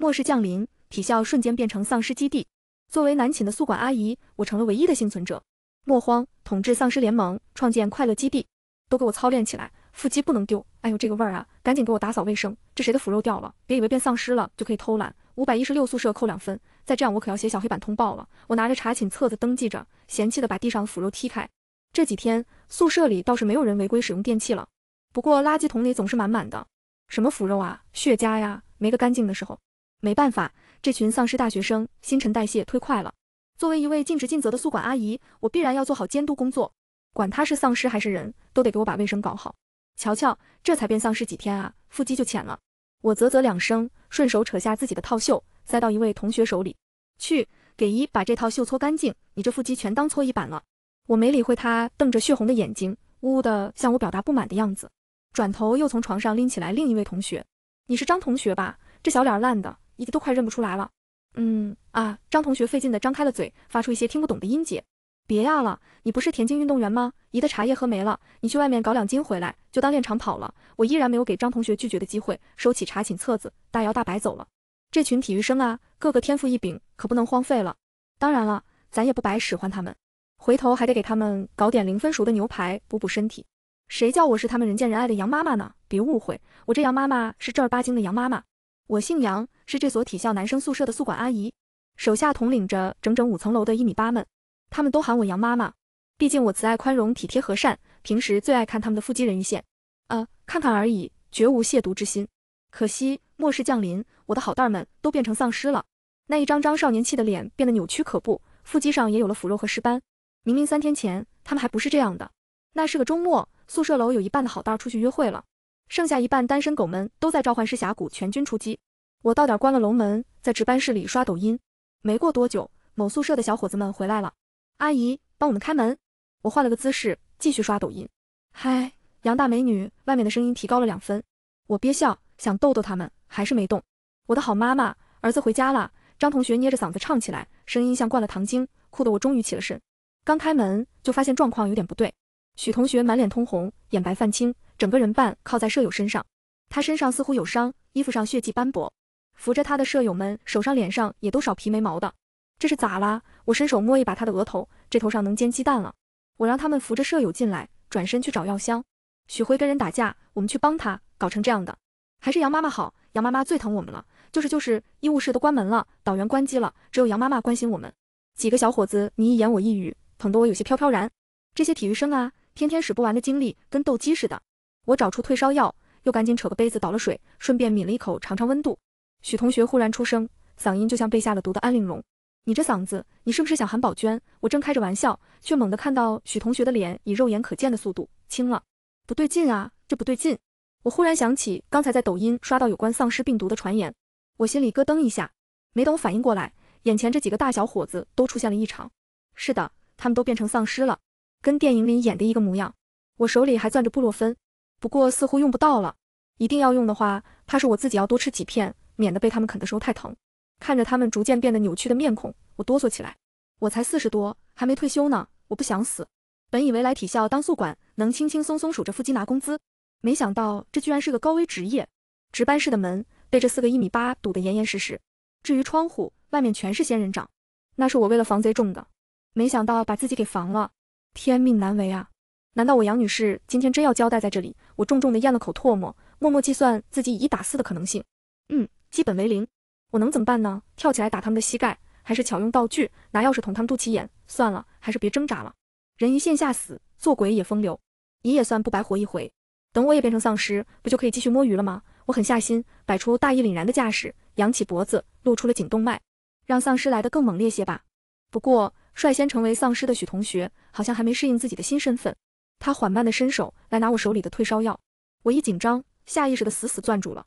末世降临，体校瞬间变成丧尸基地。作为南寝的宿管阿姨，我成了唯一的幸存者。莫慌，统治丧尸联盟，创建快乐基地，都给我操练起来，腹肌不能丢！哎呦，这个味儿啊，赶紧给我打扫卫生，这谁的腐肉掉了？别以为变丧尸了就可以偷懒。五百一十六宿舍扣两分，再这样我可要写小黑板通报了。我拿着查寝册子登记着，嫌弃的把地上的腐肉踢开。这几天宿舍里倒是没有人违规使用电器了，不过垃圾桶里总是满满的，什么腐肉啊、血痂呀，没个干净的时候。没办法，这群丧尸大学生新陈代谢忒快了。作为一位尽职尽责的宿管阿姨，我必然要做好监督工作。管他是丧尸还是人，都得给我把卫生搞好。瞧瞧，这才变丧尸几天啊，腹肌就浅了。我啧啧两声，顺手扯下自己的套袖，塞到一位同学手里，去给一把这套袖搓干净。你这腹肌全当搓衣板了。我没理会他，瞪着血红的眼睛，呜呜的向我表达不满的样子。转头又从床上拎起来另一位同学，你是张同学吧？这小脸烂的。一个都快认不出来了。嗯啊，张同学费劲的张开了嘴，发出一些听不懂的音节。别呀了，你不是田径运动员吗？姨的茶叶喝没了，你去外面搞两斤回来，就当练长跑了。我依然没有给张同学拒绝的机会，收起茶寝册子，大摇大摆走了。这群体育生啊，个个天赋异禀，可不能荒废了。当然了，咱也不白使唤他们，回头还得给他们搞点零分熟的牛排补补身体。谁叫我是他们人见人爱的杨妈妈呢？别误会，我这杨妈妈是正儿八经的杨妈妈。我姓杨，是这所体校男生宿舍的宿管阿姨，手下统领着整整五层楼的一米八们，他们都喊我杨妈妈。毕竟我慈爱宽容、体贴和善，平时最爱看他们的腹肌人鱼线，呃，看看而已，绝无亵渎之心。可惜末世降临，我的好蛋儿们都变成丧尸了，那一张张少年气的脸变得扭曲可怖，腹肌上也有了腐肉和尸斑。明明三天前他们还不是这样的，那是个周末，宿舍楼有一半的好蛋儿出去约会了。剩下一半单身狗们都在召唤师峡谷全军出击。我到点关了楼门，在值班室里刷抖音。没过多久，某宿舍的小伙子们回来了。阿姨，帮我们开门。我换了个姿势继续刷抖音。嗨，杨大美女，外面的声音提高了两分。我憋笑，想逗逗他们，还是没动。我的好妈妈，儿子回家了。张同学捏着嗓子唱起来，声音像灌了糖精，哭得我终于起了身。刚开门就发现状况有点不对。许同学满脸通红，眼白泛青。整个人半靠在舍友身上，他身上似乎有伤，衣服上血迹斑驳，扶着他的舍友们手上、脸上也都少皮没毛的，这是咋啦？我伸手摸一把他的额头，这头上能煎鸡蛋了。我让他们扶着舍友进来，转身去找药箱。许辉跟人打架，我们去帮他，搞成这样的，还是杨妈妈好，杨妈妈最疼我们了。就是就是，医务室都关门了，导员关机了，只有杨妈妈关心我们。几个小伙子你一言我一语，捧得我有些飘飘然。这些体育生啊，天天使不完的精力，跟斗鸡似的。我找出退烧药，又赶紧扯个杯子倒了水，顺便抿了一口，尝尝温度。许同学忽然出声，嗓音就像被下了毒的安陵容：“你这嗓子，你是不是想韩宝娟？”我正开着玩笑，却猛地看到许同学的脸以肉眼可见的速度青了。不对劲啊，这不对劲！我忽然想起刚才在抖音刷到有关丧尸病毒的传言，我心里咯噔一下。没等我反应过来，眼前这几个大小伙子都出现了异常。是的，他们都变成丧尸了，跟电影里演的一个模样。我手里还攥着布洛芬。不过似乎用不到了，一定要用的话，怕是我自己要多吃几片，免得被他们啃的时候太疼。看着他们逐渐变得扭曲的面孔，我哆嗦起来。我才四十多，还没退休呢，我不想死。本以为来体校当宿管能轻轻松松数着腹肌拿工资，没想到这居然是个高危职业。值班室的门被这四个一米八堵得严严实实，至于窗户，外面全是仙人掌，那是我为了防贼种的，没想到把自己给防了，天命难违啊！难道我杨女士今天真要交代在这里？我重重地咽了口唾沫，默默计算自己以一打四的可能性。嗯，基本为零。我能怎么办呢？跳起来打他们的膝盖，还是巧用道具拿钥匙捅他们肚脐眼？算了，还是别挣扎了。人鱼线下死，做鬼也风流，你也算不白活一回。等我也变成丧尸，不就可以继续摸鱼了吗？我狠下心，摆出大义凛然的架势，扬起脖子，露出了颈动脉，让丧尸来得更猛烈些吧。不过，率先成为丧尸的许同学好像还没适应自己的新身份。他缓慢地伸手来拿我手里的退烧药，我一紧张，下意识地死死攥住了。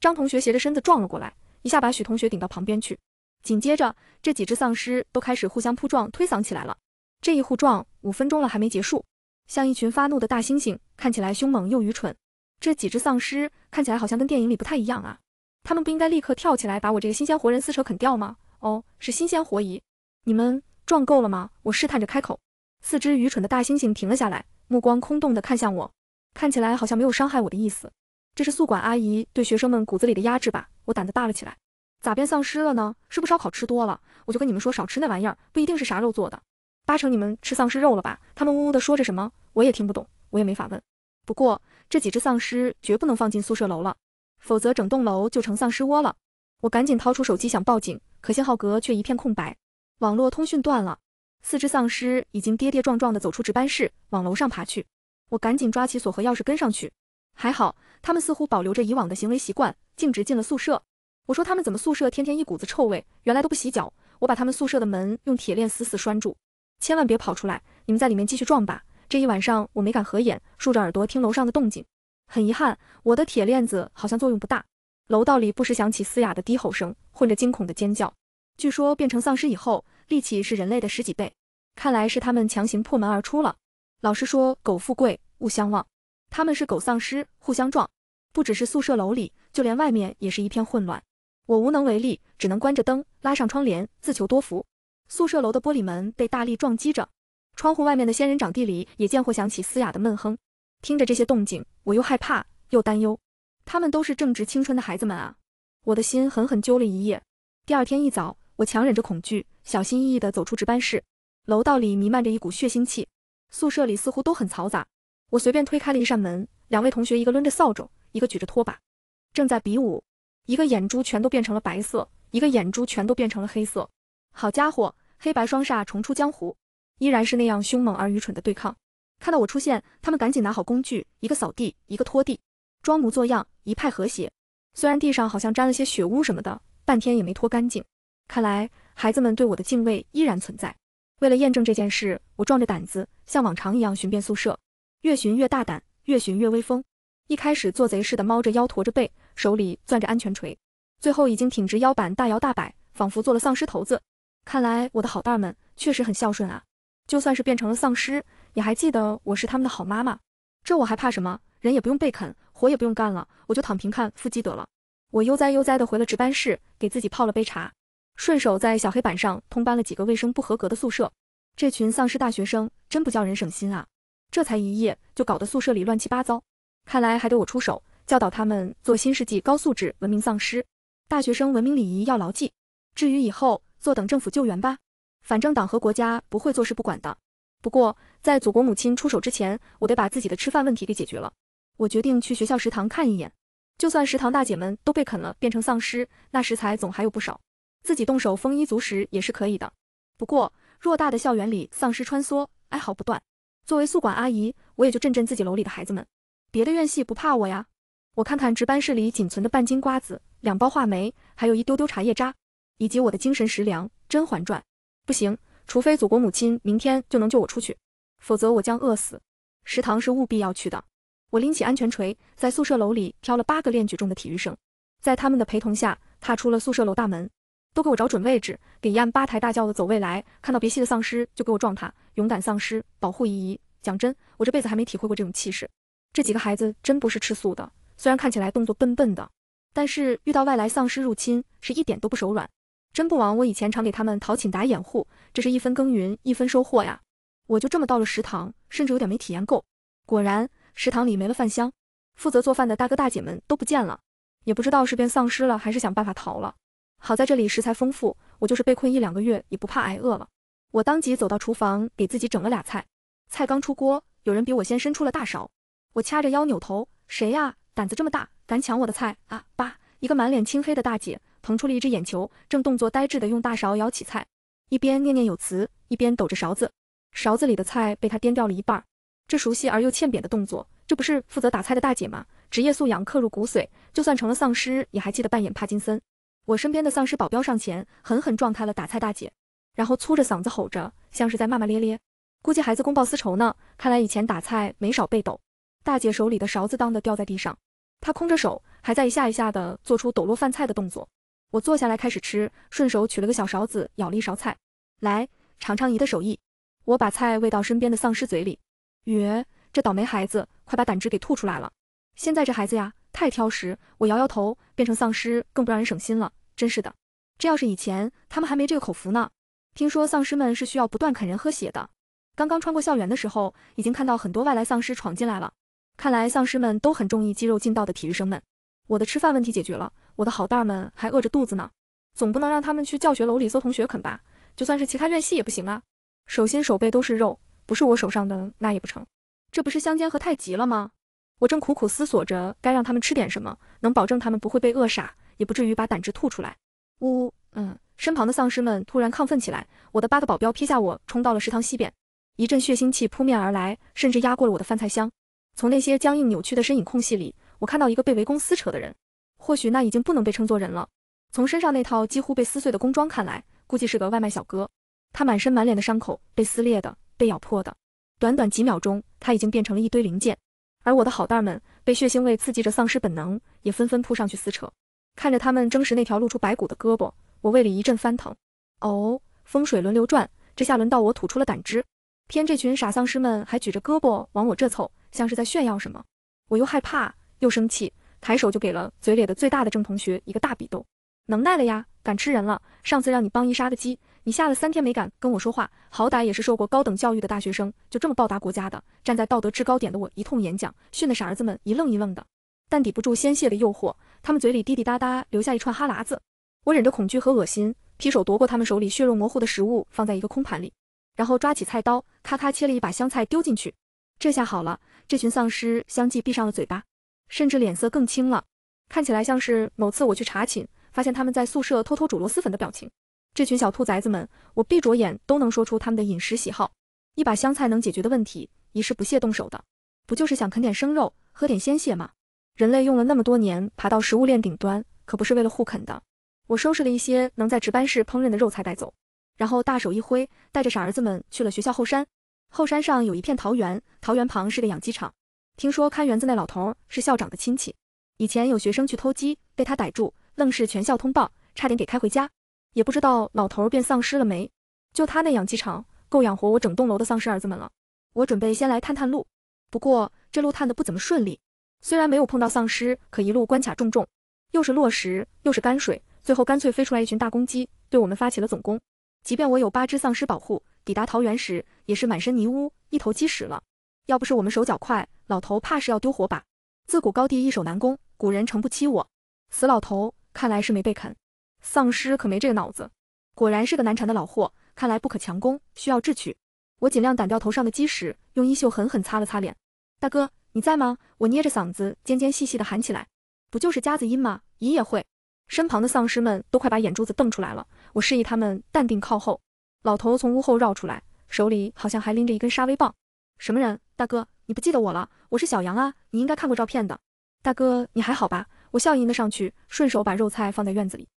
张同学斜着身子撞了过来，一下把许同学顶到旁边去。紧接着，这几只丧尸都开始互相扑撞推搡起来了。这一互撞，五分钟了还没结束，像一群发怒的大猩猩，看起来凶猛又愚蠢。这几只丧尸看起来好像跟电影里不太一样啊，他们不应该立刻跳起来把我这个新鲜活人撕扯啃掉吗？哦，是新鲜活蚁，你们撞够了吗？我试探着开口。四只愚蠢的大猩猩停了下来，目光空洞地看向我，看起来好像没有伤害我的意思。这是宿管阿姨对学生们骨子里的压制吧？我胆子大了起来，咋变丧尸了呢？是不烧烤吃多了？我就跟你们说少吃那玩意儿，不一定是啥肉做的，八成你们吃丧尸肉了吧？他们呜呜地说着什么，我也听不懂，我也没法问。不过这几只丧尸绝不能放进宿舍楼了，否则整栋楼就成丧尸窝了。我赶紧掏出手机想报警，可信号格却一片空白，网络通讯断了。四只丧尸已经跌跌撞撞地走出值班室，往楼上爬去。我赶紧抓起锁和钥匙跟上去。还好，他们似乎保留着以往的行为习惯，径直进了宿舍。我说他们怎么宿舍天天一股子臭味，原来都不洗脚。我把他们宿舍的门用铁链死死拴住，千万别跑出来。你们在里面继续撞吧。这一晚上我没敢合眼，竖着耳朵听楼上的动静。很遗憾，我的铁链子好像作用不大。楼道里不时响起嘶哑的低吼声，混着惊恐的尖叫。据说变成丧尸以后。力气是人类的十几倍，看来是他们强行破门而出了。老师说，狗富贵勿相忘，他们是狗丧尸，互相撞。不只是宿舍楼里，就连外面也是一片混乱。我无能为力，只能关着灯，拉上窗帘，自求多福。宿舍楼的玻璃门被大力撞击着，窗户外面的仙人掌地里也见或响起嘶哑的闷哼。听着这些动静，我又害怕又担忧。他们都是正值青春的孩子们啊！我的心狠狠揪了一夜。第二天一早。我强忍着恐惧，小心翼翼地走出值班室。楼道里弥漫着一股血腥气，宿舍里似乎都很嘈杂。我随便推开了一扇门，两位同学一个抡着扫帚，一个举着拖把，正在比武。一个眼珠全都变成了白色，一个眼珠全都变成了黑色。好家伙，黑白双煞重出江湖，依然是那样凶猛而愚蠢的对抗。看到我出现，他们赶紧拿好工具，一个扫地，一个拖地，装模作样，一派和谐。虽然地上好像沾了些血污什么的，半天也没拖干净。看来孩子们对我的敬畏依然存在。为了验证这件事，我壮着胆子像往常一样寻遍宿舍，越寻越大胆，越寻越威风。一开始做贼似的猫着腰驼着背，手里攥着安全锤，最后已经挺直腰板大摇大摆，仿佛做了丧尸头子。看来我的好蛋们确实很孝顺啊，就算是变成了丧尸，也还记得我是他们的好妈妈。这我还怕什么？人也不用被啃，活也不用干了，我就躺平看腹肌得了。我悠哉悠哉的回了值班室，给自己泡了杯茶。顺手在小黑板上通班了几个卫生不合格的宿舍，这群丧尸大学生真不叫人省心啊！这才一夜就搞得宿舍里乱七八糟，看来还得我出手教导他们做新世纪高素质文明丧尸。大学生文明礼仪要牢记，至于以后坐等政府救援吧，反正党和国家不会坐视不管的。不过在祖国母亲出手之前，我得把自己的吃饭问题给解决了。我决定去学校食堂看一眼，就算食堂大姐们都被啃了变成丧尸，那食材总还有不少。自己动手，丰衣足食也是可以的。不过偌大的校园里，丧尸穿梭，哀嚎不断。作为宿管阿姨，我也就震震自己楼里的孩子们。别的院系不怕我呀。我看看值班室里仅存的半斤瓜子、两包话梅，还有一丢丢茶叶渣，以及我的精神食粮《甄嬛传》。不行，除非祖国母亲明天就能救我出去，否则我将饿死。食堂是务必要去的。我拎起安全锤，在宿舍楼里挑了八个练举重的体育生，在他们的陪同下，踏出了宿舍楼大门。都给我找准位置，给一按八抬大轿的走未来，看到别系的丧尸就给我撞他，勇敢丧尸，保护姨姨。讲真，我这辈子还没体会过这种气势。这几个孩子真不是吃素的，虽然看起来动作笨笨的，但是遇到外来丧尸入侵是一点都不手软，真不枉我以前常给他们讨寝打掩护。这是一分耕耘一分收获呀！我就这么到了食堂，甚至有点没体验够。果然，食堂里没了饭香，负责做饭的大哥大姐们都不见了，也不知道是变丧尸了还是想办法逃了。好在这里食材丰富，我就是被困一两个月也不怕挨饿了。我当即走到厨房，给自己整了俩菜。菜刚出锅，有人比我先伸出了大勺。我掐着腰扭头，谁呀？胆子这么大，敢抢我的菜啊？爸！一个满脸青黑的大姐腾出了一只眼球，正动作呆滞地用大勺舀起菜，一边念念有词，一边抖着勺子。勺子里的菜被她颠掉了一半。这熟悉而又欠扁的动作，这不是负责打菜的大姐吗？职业素养刻入骨髓，就算成了丧尸也还记得扮演帕金森。我身边的丧尸保镖上前，狠狠撞开了打菜大姐，然后粗着嗓子吼着，像是在骂骂咧咧。估计孩子公报私仇呢，看来以前打菜没少被抖。大姐手里的勺子当的掉在地上，她空着手，还在一下一下的做出抖落饭菜的动作。我坐下来开始吃，顺手取了个小勺子，舀了一勺菜，来尝尝姨的手艺。我把菜喂到身边的丧尸嘴里，哕，这倒霉孩子，快把胆汁给吐出来了。现在这孩子呀，太挑食。我摇摇头，变成丧尸更不让人省心了。真是的，这要是以前，他们还没这个口福呢。听说丧尸们是需要不断啃人喝血的。刚刚穿过校园的时候，已经看到很多外来丧尸闯进来了。看来丧尸们都很中意肌肉劲道的体育生们。我的吃饭问题解决了，我的好蛋们还饿着肚子呢。总不能让他们去教学楼里搜同学啃吧？就算是其他院系也不行啊。手心手背都是肉，不是我手上的那也不成。这不是相煎何太急了吗？我正苦苦思索着该让他们吃点什么，能保证他们不会被饿傻。也不至于把胆汁吐出来。呜呜，嗯，身旁的丧尸们突然亢奋起来，我的八个保镖撇下我，冲到了食堂西边。一阵血腥气扑面而来，甚至压过了我的饭菜香。从那些僵硬扭曲的身影空隙里，我看到一个被围攻撕扯的人，或许那已经不能被称作人了。从身上那套几乎被撕碎的工装看来，估计是个外卖小哥。他满身满脸的伤口，被撕裂的，被咬破的。短短几秒钟，他已经变成了一堆零件。而我的好蛋们被血腥味刺激着丧尸本能，也纷纷扑上去撕扯。看着他们争食那条露出白骨的胳膊，我胃里一阵翻腾。哦，风水轮流转，这下轮到我吐出了胆汁。偏这群傻丧尸们还举着胳膊往我这凑，像是在炫耀什么。我又害怕又生气，抬手就给了嘴咧的最大的郑同学一个大比斗。能耐了呀，敢吃人了！上次让你帮一杀个鸡，你下了三天没敢跟我说话。好歹也是受过高等教育的大学生，就这么报答国家的？站在道德制高点的我一通演讲，训得傻儿子们一愣一愣的，但抵不住鲜血的诱惑。他们嘴里滴滴答答，留下一串哈喇子。我忍着恐惧和恶心，劈手夺过他们手里血肉模糊的食物，放在一个空盘里，然后抓起菜刀，咔咔切了一把香菜丢进去。这下好了，这群丧尸相继闭上了嘴巴，甚至脸色更青了，看起来像是某次我去查寝，发现他们在宿舍偷偷煮螺蛳粉的表情。这群小兔崽子们，我闭着眼都能说出他们的饮食喜好。一把香菜能解决的问题，已是不屑动手的，不就是想啃点生肉，喝点鲜血吗？人类用了那么多年爬到食物链顶端，可不是为了互啃的。我收拾了一些能在值班室烹饪的肉，才带走。然后大手一挥，带着傻儿子们去了学校后山。后山上有一片桃园，桃园旁是个养鸡场。听说看园子那老头儿是校长的亲戚，以前有学生去偷鸡被他逮住，愣是全校通报，差点给开回家。也不知道老头儿变丧尸了没。就他那养鸡场，够养活我整栋楼的丧尸儿子们了。我准备先来探探路，不过这路探的不怎么顺利。虽然没有碰到丧尸，可一路关卡重重，又是落石，又是干水，最后干脆飞出来一群大公鸡，对我们发起了总攻。即便我有八只丧尸保护，抵达桃源时也是满身泥污，一头鸡屎了。要不是我们手脚快，老头怕是要丢火把。自古高地易守难攻，古人诚不欺我。死老头，看来是没被啃。丧尸可没这个脑子，果然是个难缠的老货。看来不可强攻，需要智取。我尽量掸掉头上的鸡屎，用衣袖狠狠擦了擦脸。大哥。你在吗？我捏着嗓子尖尖细细的喊起来，不就是夹子音吗？姨也会？身旁的丧尸们都快把眼珠子瞪出来了。我示意他们淡定靠后。老头从屋后绕出来，手里好像还拎着一根沙威棒。什么人？大哥，你不记得我了？我是小杨啊，你应该看过照片的。大哥，你还好吧？我笑盈盈的上去，顺手把肉菜放在院子里。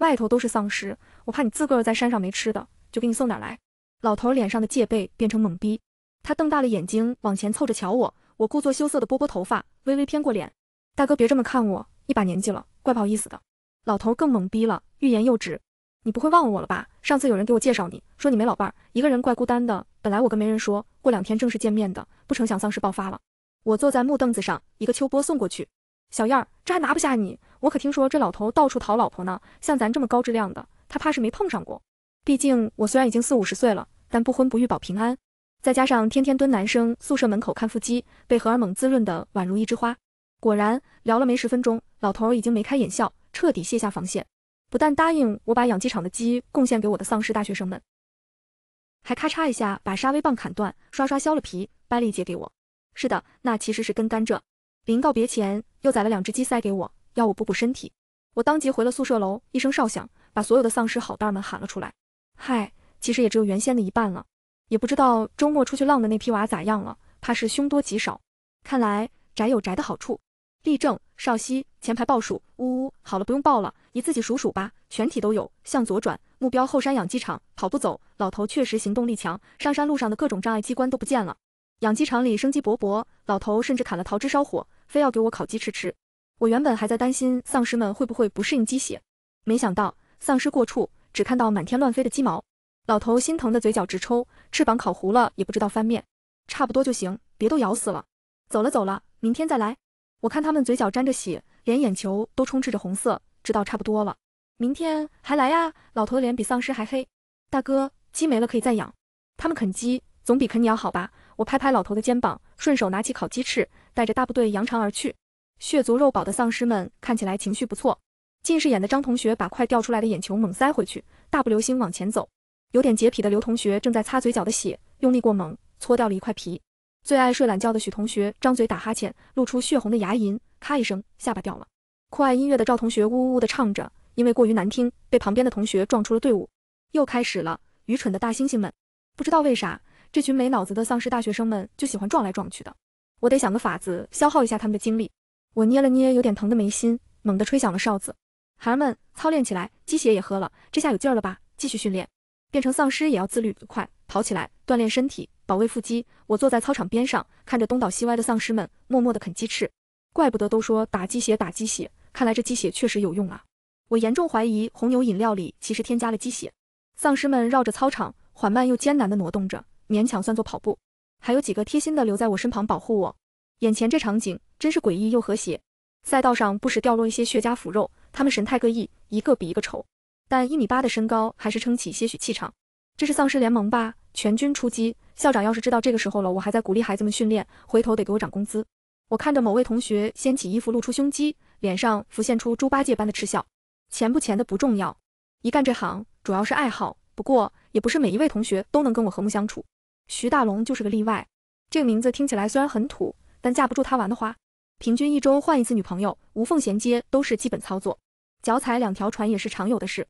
外头都是丧尸，我怕你自个儿在山上没吃的，就给你送点来。老头脸上的戒备变成懵逼，他瞪大了眼睛往前凑着瞧我。我故作羞涩的拨拨头发，微微偏过脸，大哥别这么看我，一把年纪了，怪不好意思的。老头更懵逼了，欲言又止。你不会忘了我了吧？上次有人给我介绍，你说你没老伴，一个人怪孤单的。本来我跟媒人说过两天正式见面的，不成想丧尸爆发了。我坐在木凳子上，一个秋波送过去。小燕儿，这还拿不下你？我可听说这老头到处讨老婆呢，像咱这么高质量的，他怕是没碰上过。毕竟我虽然已经四五十岁了，但不婚不育保平安。再加上天天蹲男生宿舍门口看腹肌，被荷尔蒙滋润的宛如一枝花。果然，聊了没十分钟，老头已经眉开眼笑，彻底卸下防线，不但答应我把养鸡场的鸡贡献给我的丧尸大学生们，还咔嚓一下把沙威棒砍断，刷刷削了皮，掰了一截给我。是的，那其实是根甘蔗。临告别前，又宰了两只鸡塞给我，要我补补身体。我当即回了宿舍楼，一声哨响，把所有的丧尸好蛋们喊了出来。嗨，其实也只有原先的一半了。也不知道周末出去浪的那批娃咋样了，怕是凶多吉少。看来宅有宅的好处。立正，少熙，前排报数。呜呜，好了，不用报了，你自己数数吧。全体都有，向左转，目标后山养鸡场，跑步走。老头确实行动力强，上山路上的各种障碍机关都不见了。养鸡场里生机勃勃，老头甚至砍了桃枝烧火，非要给我烤鸡吃吃。我原本还在担心丧尸们会不会不适应鸡血，没想到丧尸过处，只看到满天乱飞的鸡毛。老头心疼的嘴角直抽。翅膀烤糊了也不知道翻面，差不多就行，别都咬死了。走了走了，明天再来。我看他们嘴角沾着血，连眼球都充斥着红色，知道差不多了。明天还来呀？老头的脸比丧尸还黑。大哥，鸡没了可以再养。他们啃鸡总比啃鸟好吧？我拍拍老头的肩膀，顺手拿起烤鸡翅，带着大部队扬长而去。血足肉饱的丧尸们看起来情绪不错。近视眼的张同学把快掉出来的眼球猛塞回去，大步流星往前走。有点洁癖的刘同学正在擦嘴角的血，用力过猛，搓掉了一块皮。最爱睡懒觉的许同学张嘴打哈欠，露出血红的牙龈，咔一声，下巴掉了。酷爱音乐的赵同学呜呜呜的唱着，因为过于难听，被旁边的同学撞出了队伍。又开始了，愚蠢的大猩猩们，不知道为啥，这群没脑子的丧尸大学生们就喜欢撞来撞去的。我得想个法子消耗一下他们的精力。我捏了捏有点疼的眉心，猛地吹响了哨子，孩儿们，操练起来，鸡血也喝了，这下有劲儿了吧？继续训练。变成丧尸也要自律快跑起来锻炼身体保卫腹肌。我坐在操场边上，看着东倒西歪的丧尸们，默默的啃鸡翅。怪不得都说打鸡血打鸡血，看来这鸡血确实有用啊！我严重怀疑红牛饮料里其实添加了鸡血。丧尸们绕着操场缓慢又艰难的挪动着，勉强算作跑步。还有几个贴心的留在我身旁保护我。眼前这场景真是诡异又和谐。赛道上不时掉落一些血茄腐肉，他们神态各异，一个比一个丑。但一米八的身高还是撑起些许气场，这是丧尸联盟吧？全军出击！校长要是知道这个时候了，我还在鼓励孩子们训练，回头得给我涨工资。我看着某位同学掀起衣服露出胸肌，脸上浮现出猪八戒般的嗤笑。钱不钱的不重要，一干这行主要是爱好。不过也不是每一位同学都能跟我和睦相处，徐大龙就是个例外。这个名字听起来虽然很土，但架不住他玩的花。平均一周换一次女朋友，无缝衔接都是基本操作，脚踩两条船也是常有的事。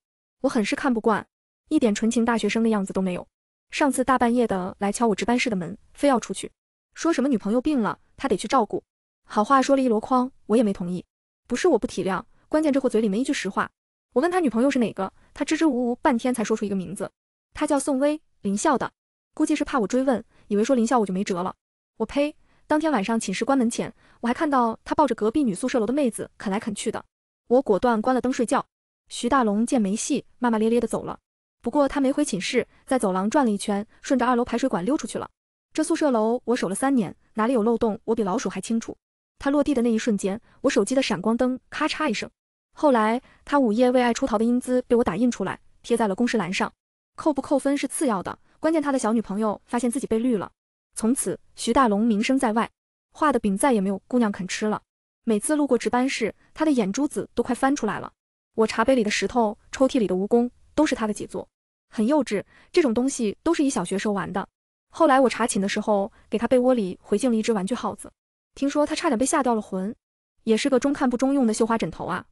我很是看不惯，一点纯情大学生的样子都没有。上次大半夜的来敲我值班室的门，非要出去，说什么女朋友病了，他得去照顾。好话说了一箩筐，我也没同意。不是我不体谅，关键这货嘴里没一句实话。我问他女朋友是哪个，他支支吾吾半天才说出一个名字，他叫宋薇，林校的。估计是怕我追问，以为说林校我就没辙了。我呸！当天晚上寝室关门前，我还看到他抱着隔壁女宿舍楼的妹子啃来啃去的。我果断关了灯睡觉。徐大龙见没戏，骂骂咧咧的走了。不过他没回寝室，在走廊转了一圈，顺着二楼排水管溜出去了。这宿舍楼我守了三年，哪里有漏洞我比老鼠还清楚。他落地的那一瞬间，我手机的闪光灯咔嚓一声。后来他午夜为爱出逃的英姿被我打印出来，贴在了公示栏上。扣不扣分是次要的，关键他的小女朋友发现自己被绿了。从此徐大龙名声在外，画的饼再也没有姑娘肯吃了。每次路过值班室，他的眼珠子都快翻出来了。我茶杯里的石头，抽屉里的蜈蚣，都是他的杰作，很幼稚。这种东西都是以小学时候玩的。后来我查寝的时候，给他被窝里回敬了一只玩具耗子，听说他差点被吓掉了魂。也是个中看不中用的绣花枕头啊。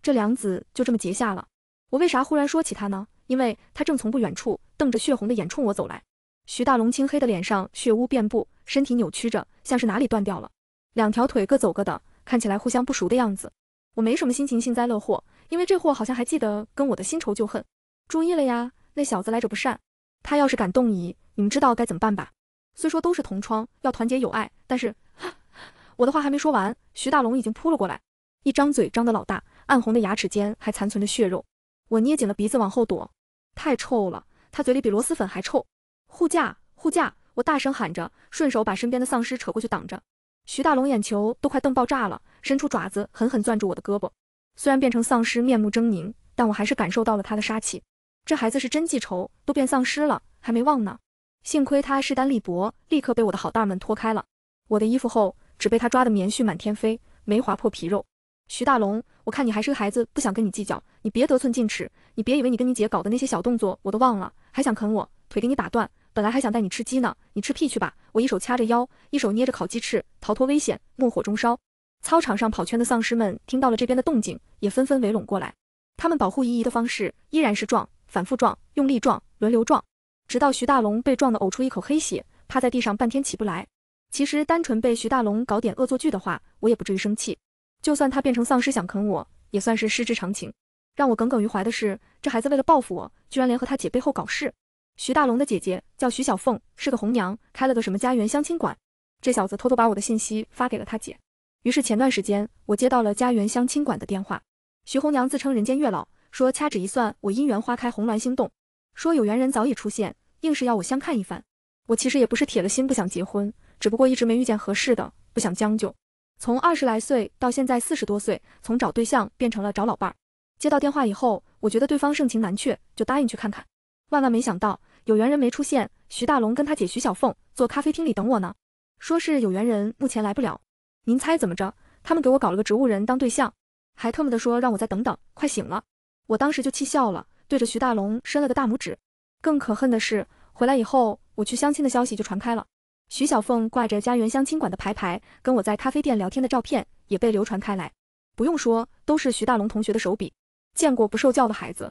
这梁子就这么结下了。我为啥忽然说起他呢？因为他正从不远处瞪着血红的眼冲我走来。徐大龙青黑的脸上血污遍布，身体扭曲着，像是哪里断掉了，两条腿各走各的，看起来互相不熟的样子。我没什么心情幸灾乐祸。因为这货好像还记得跟我的新仇旧恨。注意了呀，那小子来者不善，他要是敢动你，你们知道该怎么办吧？虽说都是同窗，要团结友爱，但是 我的话还没说完，徐大龙已经扑了过来，一张嘴张得老大，暗红的牙齿间还残存着血肉。我捏紧了鼻子往后躲，太臭了，他嘴里比螺蛳粉还臭。护驾，护驾！我大声喊着，顺手把身边的丧尸扯过去挡着。徐大龙眼球都快瞪爆炸了，伸出爪子狠狠攥住我的胳膊。虽然变成丧尸面目狰狞，但我还是感受到了他的杀气。这孩子是真记仇，都变丧尸了还没忘呢。幸亏他势单力薄，立刻被我的好儿们拖开了。我的衣服后只被他抓的棉絮满天飞，没划破皮肉。徐大龙，我看你还是个孩子，不想跟你计较，你别得寸进尺。你别以为你跟你姐搞的那些小动作我都忘了，还想啃我腿给你打断。本来还想带你吃鸡呢，你吃屁去吧！我一手掐着腰，一手捏着烤鸡翅，逃脱危险，怒火中烧。操场上跑圈的丧尸们听到了这边的动静，也纷纷围拢过来。他们保护姨姨的方式依然是撞，反复撞，用力撞，轮流撞，直到徐大龙被撞得呕出一口黑血，趴在地上半天起不来。其实单纯被徐大龙搞点恶作剧的话，我也不至于生气。就算他变成丧尸想啃我，也算是失之常情。让我耿耿于怀的是，这孩子为了报复我，居然联合他姐背后搞事。徐大龙的姐姐叫徐小凤，是个红娘，开了个什么家园相亲馆。这小子偷偷把我的信息发给了他姐。于是前段时间，我接到了家园相亲馆的电话。徐红娘自称人间月老，说掐指一算，我姻缘花开，红鸾星动，说有缘人早已出现，硬是要我相看一番。我其实也不是铁了心不想结婚，只不过一直没遇见合适的，不想将就。从二十来岁到现在四十多岁，从找对象变成了找老伴儿。接到电话以后，我觉得对方盛情难却，就答应去看看。万万没想到，有缘人没出现，徐大龙跟他姐徐小凤坐咖啡厅里等我呢，说是有缘人目前来不了。您猜怎么着？他们给我搞了个植物人当对象，还特么的说让我再等等，快醒了。我当时就气笑了，对着徐大龙伸了个大拇指。更可恨的是，回来以后我去相亲的消息就传开了，徐小凤挂着家园相亲馆的牌牌，跟我在咖啡店聊天的照片也被流传开来。不用说，都是徐大龙同学的手笔。见过不受教的孩子，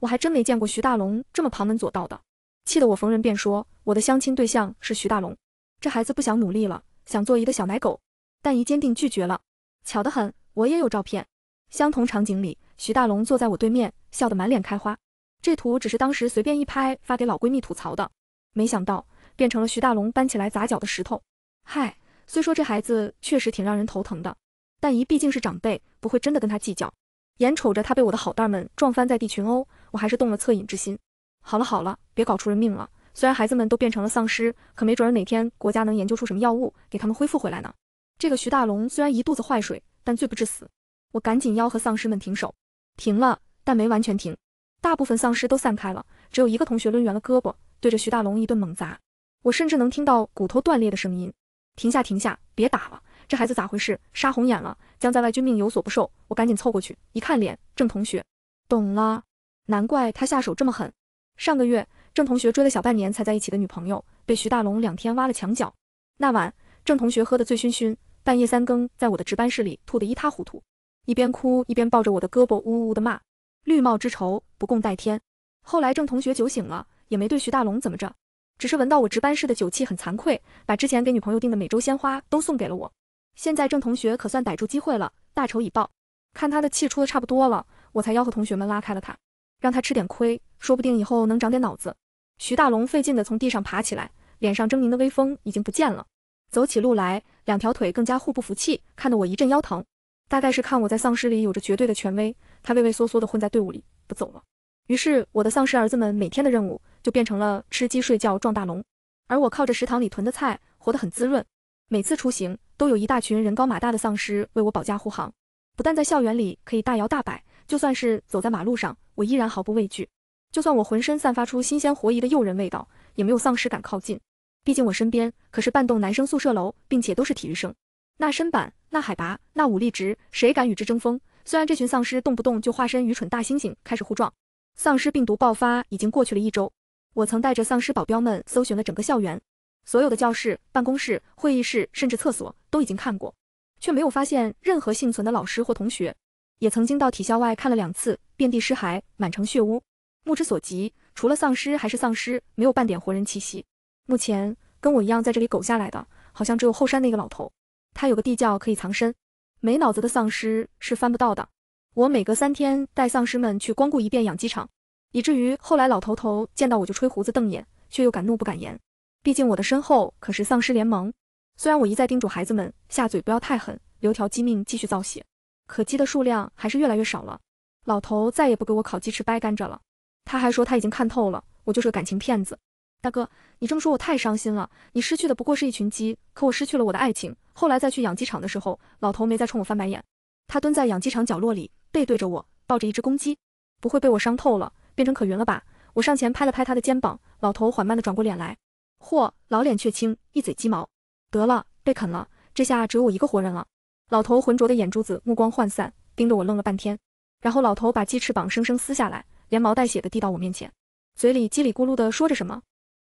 我还真没见过徐大龙这么旁门左道的。气得我逢人便说我的相亲对象是徐大龙，这孩子不想努力了，想做一个小奶狗。但姨坚定拒绝了。巧得很，我也有照片，相同场景里，徐大龙坐在我对面，笑得满脸开花。这图只是当时随便一拍，发给老闺蜜吐槽的，没想到变成了徐大龙搬起来砸脚的石头。嗨，虽说这孩子确实挺让人头疼的，但姨毕竟是长辈，不会真的跟他计较。眼瞅着他被我的好蛋们撞翻在地，群殴，我还是动了恻隐之心。好了好了，别搞出人命了。虽然孩子们都变成了丧尸，可没准哪天国家能研究出什么药物，给他们恢复回来呢。这个徐大龙虽然一肚子坏水，但罪不至死。我赶紧吆喝丧尸们停手，停了，但没完全停，大部分丧尸都散开了，只有一个同学抡圆了胳膊，对着徐大龙一顿猛砸，我甚至能听到骨头断裂的声音。停下，停下，别打了！这孩子咋回事？杀红眼了？将在外，军命有所不受。我赶紧凑过去一看，脸郑同学，懂了，难怪他下手这么狠。上个月，郑同学追了小半年才在一起的女朋友，被徐大龙两天挖了墙角。那晚，郑同学喝得醉醺醺。半夜三更，在我的值班室里吐得一塌糊涂，一边哭一边抱着我的胳膊，呜呜的骂：“绿帽之仇不共戴天。”后来郑同学酒醒了，也没对徐大龙怎么着，只是闻到我值班室的酒气很惭愧，把之前给女朋友订的每周鲜花都送给了我。现在郑同学可算逮住机会了，大仇已报。看他的气出的差不多了，我才吆喝同学们拉开了他，让他吃点亏，说不定以后能长点脑子。徐大龙费劲地从地上爬起来，脸上狰狞的威风已经不见了。走起路来，两条腿更加互不服气，看得我一阵腰疼。大概是看我在丧尸里有着绝对的权威，他畏畏缩缩的混在队伍里不走了。于是，我的丧尸儿子们每天的任务就变成了吃鸡、睡觉、壮大龙，而我靠着食堂里囤的菜活得很滋润。每次出行，都有一大群人高马大的丧尸为我保驾护航。不但在校园里可以大摇大摆，就算是走在马路上，我依然毫不畏惧。就算我浑身散发出新鲜活鱼的诱人味道，也没有丧尸敢靠近。毕竟我身边可是半栋男生宿舍楼，并且都是体育生，那身板，那海拔，那武力值，谁敢与之争锋？虽然这群丧尸动不动就化身愚蠢大猩猩开始互撞，丧尸病毒爆发已经过去了一周，我曾带着丧尸保镖们搜寻了整个校园，所有的教室、办公室、会议室，甚至厕所都已经看过，却没有发现任何幸存的老师或同学。也曾经到体校外看了两次，遍地尸骸，满城血污，目之所及，除了丧尸还是丧尸，没有半点活人气息。目前跟我一样在这里苟下来的，好像只有后山那个老头。他有个地窖可以藏身，没脑子的丧尸是翻不到的。我每隔三天带丧尸们去光顾一遍养鸡场，以至于后来老头头见到我就吹胡子瞪眼，却又敢怒不敢言。毕竟我的身后可是丧尸联盟。虽然我一再叮嘱孩子们下嘴不要太狠，留条鸡命继续造血，可鸡的数量还是越来越少了。老头再也不给我烤鸡翅掰甘蔗了。他还说他已经看透了，我就是个感情骗子。大哥，你这么说我太伤心了。你失去的不过是一群鸡，可我失去了我的爱情。后来再去养鸡场的时候，老头没再冲我翻白眼。他蹲在养鸡场角落里，背对着我，抱着一只公鸡。不会被我伤透了，变成可云了吧？我上前拍了拍他的肩膀。老头缓慢地转过脸来，嚯，老脸却青，一嘴鸡毛。得了，被啃了，这下只有我一个活人了。老头浑浊的眼珠子，目光涣散，盯着我愣了半天。然后老头把鸡翅膀生生撕下来，连毛带血的递到我面前，嘴里叽里咕噜的说着什么。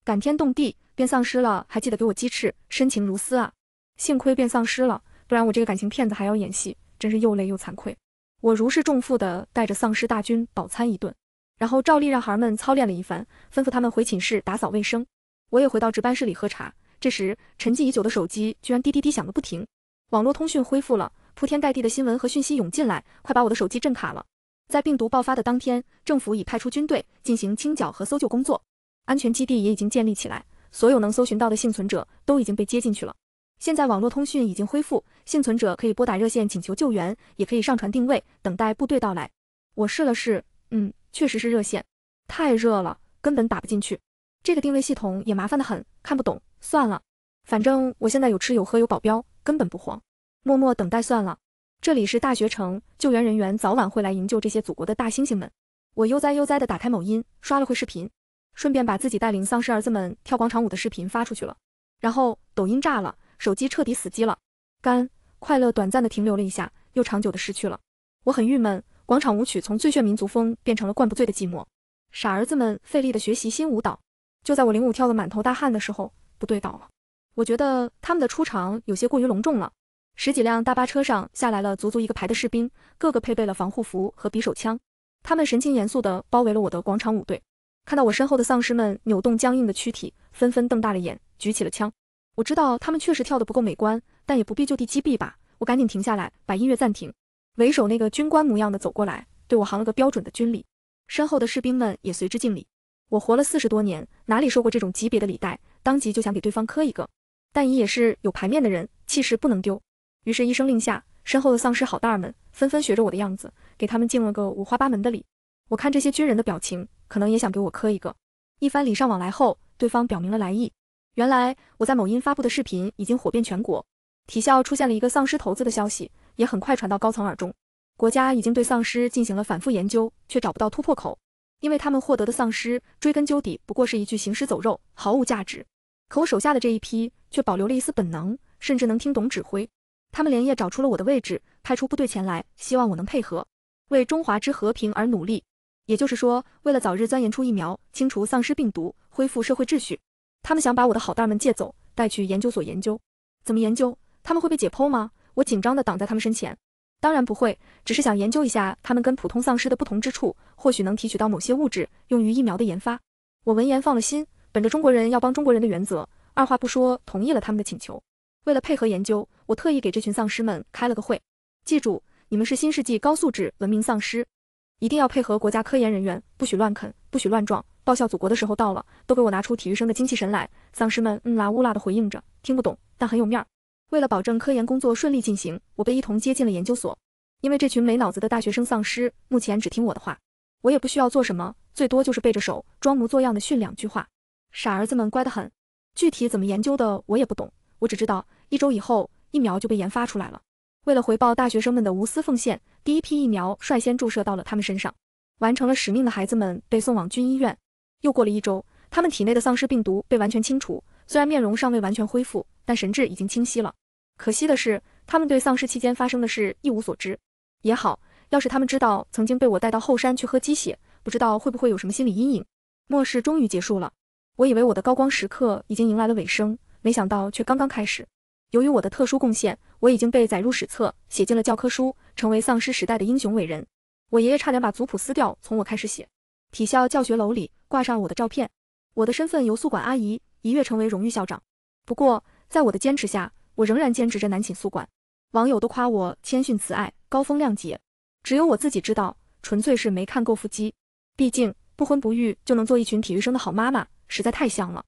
感天动地变丧尸了，还记得给我鸡翅，深情如斯啊！幸亏变丧尸了，不然我这个感情骗子还要演戏，真是又累又惭愧。我如释重负地带着丧尸大军饱餐一顿，然后照例让孩儿们操练了一番，吩咐他们回寝室打扫卫生。我也回到值班室里喝茶。这时，沉寂已久的手机居然滴滴滴响个不停，网络通讯恢复了，铺天盖地的新闻和讯息涌进来，快把我的手机震卡了。在病毒爆发的当天，政府已派出军队进行清剿和搜救工作。安全基地也已经建立起来，所有能搜寻到的幸存者都已经被接进去了。现在网络通讯已经恢复，幸存者可以拨打热线请求救援，也可以上传定位，等待部队到来。我试了试，嗯，确实是热线，太热了，根本打不进去。这个定位系统也麻烦的很，看不懂，算了，反正我现在有吃有喝有保镖，根本不慌，默默等待算了。这里是大学城，救援人员早晚会来营救这些祖国的大猩猩们。我悠哉悠哉地打开某音，刷了会视频。顺便把自己带领丧尸儿子们跳广场舞的视频发出去了，然后抖音炸了，手机彻底死机了。干，快乐短暂的停留了一下，又长久的失去了。我很郁闷，广场舞曲从最炫民族风变成了灌不醉的寂寞。傻儿子们费力的学习新舞蹈，就在我领舞跳得满头大汗的时候，不对倒了。我觉得他们的出场有些过于隆重了。十几辆大巴车上下来了足足一个排的士兵，个个配备了防护服和匕首枪，他们神情严肃的包围了我的广场舞队。看到我身后的丧尸们扭动僵硬的躯体，纷纷瞪大了眼，举起了枪。我知道他们确实跳得不够美观，但也不必就地击毙吧。我赶紧停下来，把音乐暂停。为首那个军官模样的走过来，对我行了个标准的军礼，身后的士兵们也随之敬礼。我活了四十多年，哪里受过这种级别的礼待？当即就想给对方磕一个。但你也是有牌面的人，气势不能丢。于是，一声令下，身后的丧尸好蛋们纷纷学着我的样子，给他们敬了个五花八门的礼。我看这些军人的表情。可能也想给我磕一个。一番礼尚往来后，对方表明了来意。原来我在某音发布的视频已经火遍全国，体校出现了一个丧尸头子的消息也很快传到高层耳中。国家已经对丧尸进行了反复研究，却找不到突破口，因为他们获得的丧尸追根究底不过是一具行尸走肉，毫无价值。可我手下的这一批却保留了一丝本能，甚至能听懂指挥。他们连夜找出了我的位置，派出部队前来，希望我能配合，为中华之和平而努力。也就是说，为了早日钻研出疫苗，清除丧尸病毒，恢复社会秩序，他们想把我的好蛋们借走，带去研究所研究。怎么研究？他们会被解剖吗？我紧张地挡在他们身前。当然不会，只是想研究一下他们跟普通丧尸的不同之处，或许能提取到某些物质，用于疫苗的研发。我闻言放了心，本着中国人要帮中国人的原则，二话不说同意了他们的请求。为了配合研究，我特意给这群丧尸们开了个会。记住，你们是新世纪高素质文明丧尸。一定要配合国家科研人员，不许乱啃，不许乱撞。报效祖国的时候到了，都给我拿出体育生的精气神来！丧尸们嗯啦呜啦的回应着，听不懂，但很有面儿。为了保证科研工作顺利进行，我被一同接进了研究所。因为这群没脑子的大学生丧尸，目前只听我的话，我也不需要做什么，最多就是背着手，装模作样的训两句话。傻儿子们乖得很。具体怎么研究的我也不懂，我只知道一周以后，疫苗就被研发出来了。为了回报大学生们的无私奉献，第一批疫苗率先注射到了他们身上。完成了使命的孩子们被送往军医院。又过了一周，他们体内的丧尸病毒被完全清除。虽然面容尚未完全恢复，但神志已经清晰了。可惜的是，他们对丧尸期间发生的事一无所知。也好，要是他们知道曾经被我带到后山去喝鸡血，不知道会不会有什么心理阴影。末世终于结束了，我以为我的高光时刻已经迎来了尾声，没想到却刚刚开始。由于我的特殊贡献，我已经被载入史册，写进了教科书，成为丧尸时代的英雄伟人。我爷爷差点把族谱撕掉，从我开始写。体校教学楼里挂上我的照片，我的身份由宿管阿姨一跃成为荣誉校长。不过，在我的坚持下，我仍然兼职着男寝宿管。网友都夸我谦逊慈爱、高风亮节，只有我自己知道，纯粹是没看够腹肌。毕竟不婚不育就能做一群体育生的好妈妈，实在太香了。